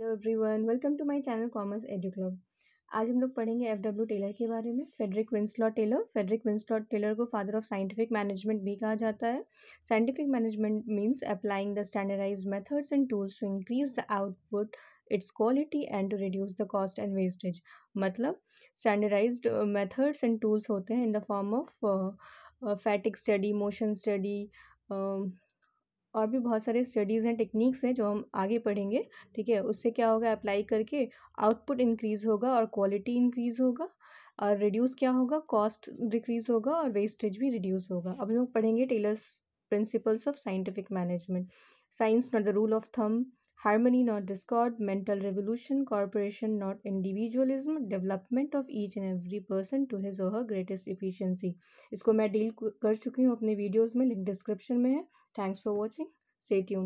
Hello everyone welcome to my channel commerce edu club आज हम लोग पढ़ेंगे एफ डब्ल्यू टेलर के बारे में Frederick Winslow Taylor Frederick Winslow Taylor को फादर ऑफ साइंटिफिक मैनेजमेंट भी कहा जाता है scientific management means applying the standardise methods and tools to increase the output its quality and to reduce the cost and wastage मतलब standardise methods and tools होते हैं in the form of fatigue study motion study और भी बहुत सारे studies हैं techniques हैं जो हम आगे पढ़ेंगे ठीक है उससे क्या होगा अप्लाई करके आउटपुट इंक्रीज़ होगा और क्वालिटी इंक्रीज़ होगा और रिड्यूस क्या होगा कॉस्ट डिक्रीज़ होगा और वेस्टेज भी रिड्यूस होगा अब हम लोग पढ़ेंगे Taylor's principles of scientific management science not the rule of thumb harmony not discord mental revolution corporation not individualism development of each and every person to his or greatest efficiency इसको मैं deal कर चुकी हूँ अपने videos में link description में है Thanks for watching. Stay tuned.